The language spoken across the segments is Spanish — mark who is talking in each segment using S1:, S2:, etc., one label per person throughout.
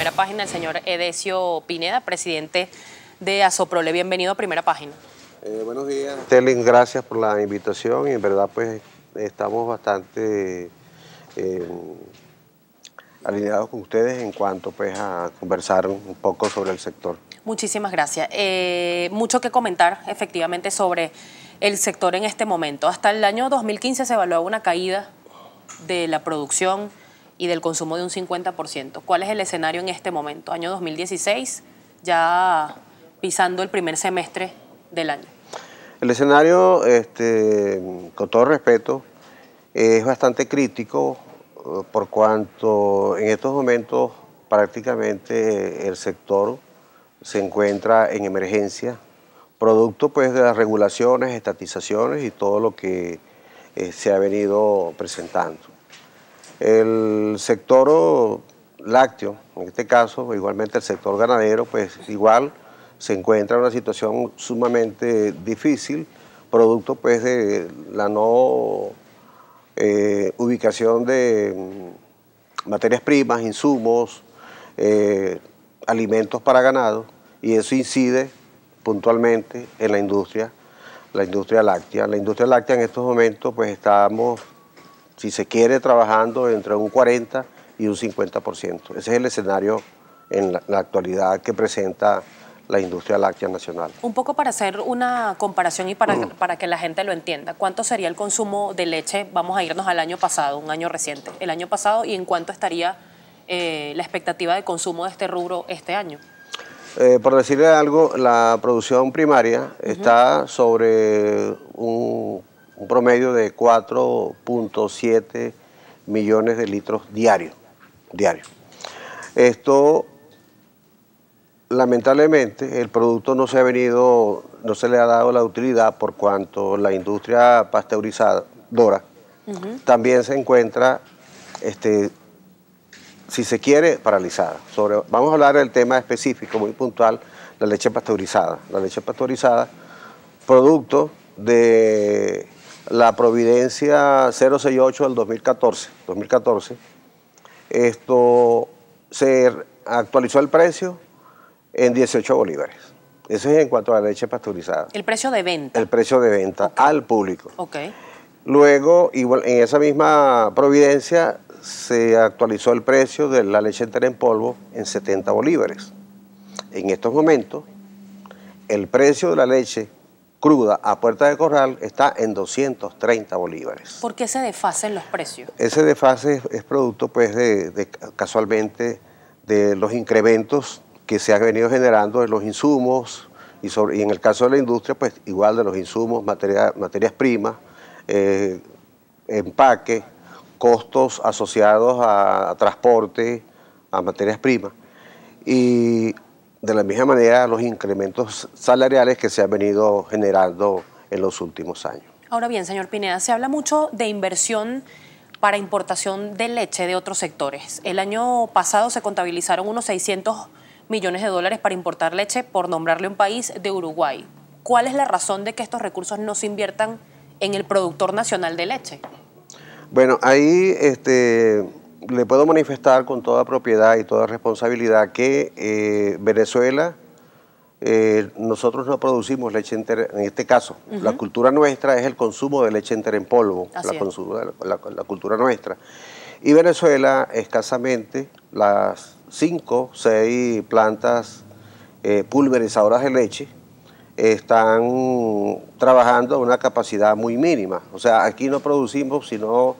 S1: primera página el señor Edesio Pineda, presidente de Le Bienvenido a primera página. Eh, buenos días.
S2: Telin, gracias por la invitación y en verdad pues estamos bastante eh, alineados con ustedes en cuanto pues a conversar un poco sobre el sector.
S1: Muchísimas gracias. Eh, mucho que comentar efectivamente sobre el sector en este momento. Hasta el año 2015 se evaluaba una caída de la producción y del consumo de un 50%. ¿Cuál es el escenario en este momento? Año 2016, ya pisando el primer semestre del año. El
S2: escenario, este, con todo respeto, es bastante crítico eh, por cuanto en estos momentos prácticamente el sector se encuentra en emergencia, producto pues de las regulaciones, estatizaciones y todo lo que eh, se ha venido presentando. El sector lácteo, en este caso, igualmente el sector ganadero, pues igual se encuentra en una situación sumamente difícil, producto pues de la no eh, ubicación de mm, materias primas, insumos, eh, alimentos para ganado, y eso incide puntualmente en la industria, la industria láctea. La industria láctea en estos momentos pues estamos si se quiere, trabajando entre un 40 y un 50%. Ese es el escenario en la, actualidad que presenta la industria láctea nacional.
S1: Un poco para hacer una comparación y para, mm. para que la gente lo entienda, ¿cuánto sería el consumo de leche? Vamos a irnos al año pasado, un año reciente, el año pasado, y en cuánto estaría eh, la expectativa de consumo de este rubro este año.
S2: Eh, por decirle algo, la producción primaria está sobre un un promedio de 4.7 millones de litros diarios. Diario. Esto, lamentablemente, el producto no se ha venido, no se le ha dado la utilidad por cuanto la industria pasteurizadora Dora, también se encuentra, este, si se quiere, paralizada. Sobre, vamos a hablar del tema específico, muy puntual, la leche pasteurizada. La leche pasteurizada, producto de la Providencia 068 del 2014, 2014 esto, se actualizó el precio en 18 bolívares. Eso es en cuanto a la leche pasteurizada. ¿El
S1: precio de venta?
S2: El precio de venta al público. Ok. Luego, igual, en esa misma providencia, se actualizó el precio de la leche entera en polvo en 70 bolívares. En estos momentos, el precio de la leche cruda a puerta de corral está en 230 bolívares.
S1: ¿Por qué se desfasen los precios?
S2: Ese desfase es, producto, pues, de, casualmente de los incrementos que se han venido generando en los insumos y, en el caso de la industria, pues, igual de los insumos, materias primas, eh, empaque, costos asociados a transporte, a materias primas. Y de la misma manera los incrementos salariales que se han venido generando en los últimos años.
S1: Ahora bien, señor Pineda, se habla mucho de inversión para importación de leche de otros sectores. El año pasado se contabilizaron unos 600 millones de dólares para importar leche, por nombrarle un país, de Uruguay. ¿Cuál es la razón de que estos recursos no se inviertan en el productor nacional de leche?
S2: Bueno, ahí este, le puedo manifestar con toda propiedad y toda responsabilidad que eh, Venezuela, eh, nosotros no producimos leche entera, en este caso, la cultura nuestra es el consumo de leche entera en polvo, la, cultura nuestra. Y Venezuela, escasamente, las cinco, seis plantas eh, pulverizadoras de leche están trabajando a una capacidad muy mínima. O sea, aquí no producimos sino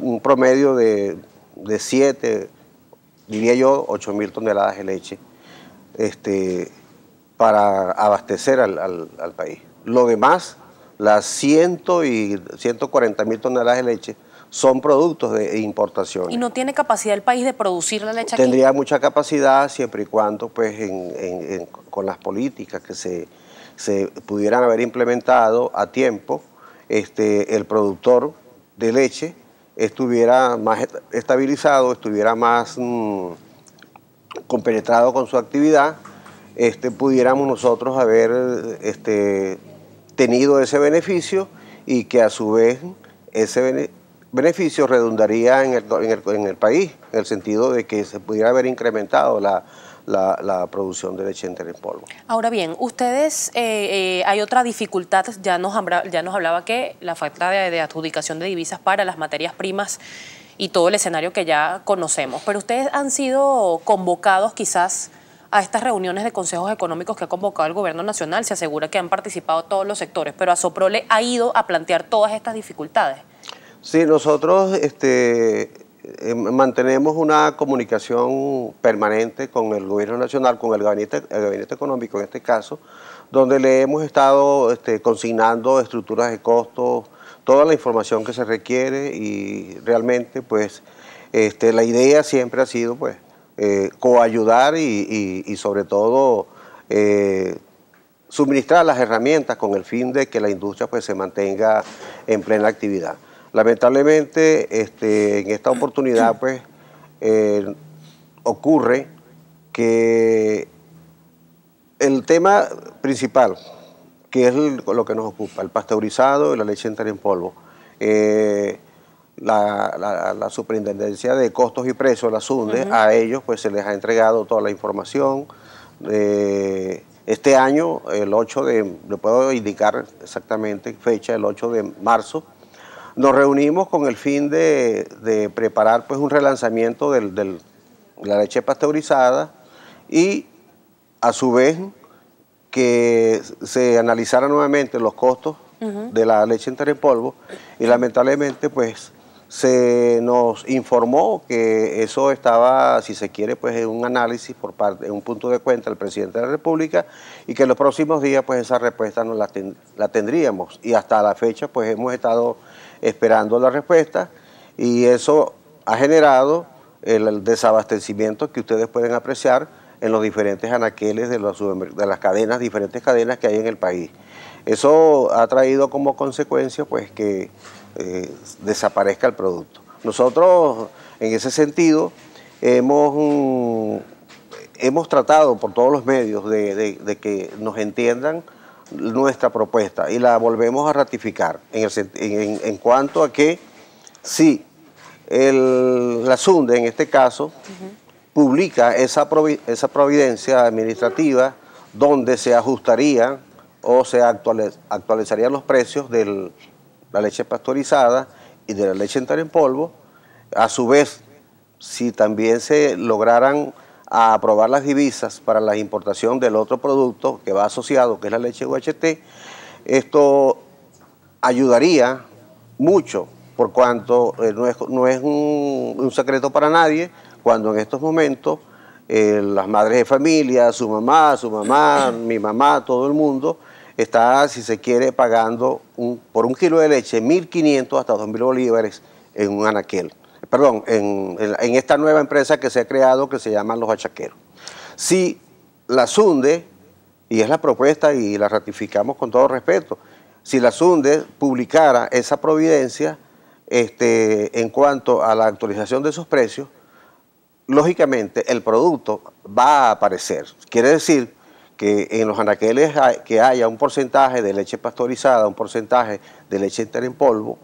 S2: un promedio de de 7, diría yo, 8 mil toneladas de leche este, para abastecer al, país. Lo demás, las 100 y 140 mil toneladas de leche son productos de importación. ¿Y
S1: no tiene capacidad el país de producir la leche Tendría
S2: mucha capacidad siempre y cuando pues con las políticas que se, se, pudieran haber implementado a tiempo, este, el productor de leche estuviera más estabilizado, estuviera más mm, compenetrado con su actividad, este, pudiéramos nosotros haber este, tenido ese beneficio y que a su vez ese beneficio redundaría en el, en, el, en el país, en el sentido de que se pudiera haber incrementado la, la, producción de leche entera en polvo.
S1: Ahora bien, ustedes, eh, eh, hay otra dificultad, ya nos, hablaba que la falta de, adjudicación de divisas para las materias primas y todo el escenario que ya conocemos, pero ustedes han sido convocados quizás a estas reuniones de consejos económicos que ha convocado el gobierno nacional. Se asegura que han participado todos los sectores, pero a Asoprole ha ido a plantear todas estas dificultades.
S2: Sí, nosotros este, eh, mantenemos una comunicación permanente con el gobierno nacional, con el gabinete, económico en este caso, donde le hemos estado este, consignando estructuras de costos, toda la información que se requiere y realmente pues este, la idea siempre ha sido pues eh, coayudar y, sobre todo eh, suministrar las herramientas con el fin de que la industria pues se mantenga en plena actividad. Lamentablemente, este, en esta oportunidad, pues, eh, ocurre que el tema principal, que es lo que nos ocupa, el pasteurizado y la leche entera en polvo, eh, la, superintendencia de costos y precios, la SUNDE, a ellos pues se les ha entregado toda la información. Eh, este año, el 8 de, le puedo indicar exactamente fecha, el 8 de marzo, nos reunimos con el fin de, preparar pues, un relanzamiento de la leche pasteurizada y a su vez que se analizaran nuevamente los costos de la leche entera en polvo y lamentablemente pues se nos informó que eso estaba, si se quiere, pues en un análisis por parte, en un punto de cuenta del presidente de la República y que en los próximos días pues esa respuesta nos la, tendríamos y hasta la fecha pues hemos estado esperando la respuesta y eso ha generado el desabastecimiento que ustedes pueden apreciar en los diferentes anaqueles de, de las cadenas, diferentes cadenas que hay en el país. Eso ha traído como consecuencia pues que eh, desaparezca el producto. Nosotros, en ese sentido, hemos, mm, hemos tratado por todos los medios de, que nos entiendan nuestra propuesta y la volvemos a ratificar en, cuanto a que si la SUNDE, en este caso, publica esa, esa providencia administrativa donde se ajustaría o se actualizarían los precios del, la leche pasteurizada y de la leche entera en polvo. A su vez, si también se lograran aprobar las divisas para la importación del otro producto que va asociado, que es la leche UHT, esto ayudaría mucho, por cuanto eh, no es, un, secreto para nadie, cuando en estos momentos eh, las madres de familia, su mamá, su mamá, mi mamá, todo el mundo, está, si se quiere, pagando por un kilo de leche 1.500 hasta 2.000 bolívares en un anaquel. Perdón, en, esta nueva empresa que se ha creado que se llama los achaqueros. Si la SUNDE, y es la propuesta y la ratificamos con todo respeto, si la SUNDE publicara esa providencia este, en cuanto a la actualización de esos precios, lógicamente el producto va a aparecer. Quiere decir que en los anaqueles que haya un porcentaje de leche pasteurizada, un porcentaje de leche entera en polvo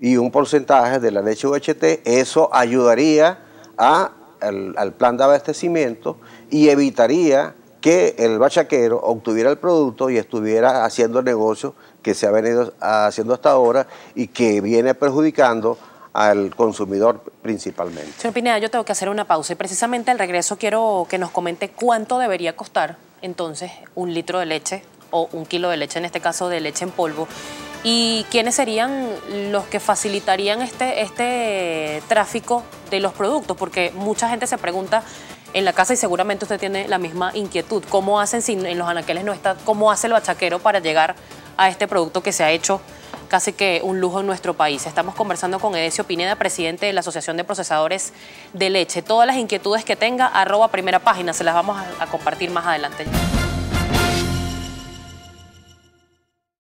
S2: y un porcentaje de la leche UHT, eso ayudaría a, al, al plan de abastecimiento y evitaría que el bachaquero obtuviera el producto y estuviera haciendo el negocio que se ha venido haciendo hasta ahora y que viene perjudicando al consumidor principalmente.
S1: Señor Pineda, yo tengo que hacer una pausa y precisamente al regreso quiero que nos comente cuánto debería costar entonces un litro de leche o un kilo de leche, en este caso de leche en polvo. ¿Y quiénes serían los que facilitarían este, este tráfico de los productos? Porque mucha gente se pregunta en la casa y seguramente usted tiene la misma inquietud. ¿Cómo hacen si en los anaqueles no está? ¿Cómo hace el bachaquero para llegar a este producto que se ha hecho casi que un lujo en nuestro país. Estamos conversando con Edesio Pineda, presidente de la Asociación de Procesadores de Leche. Todas las inquietudes que tenga, arroba primera página, se las vamos a compartir más adelante.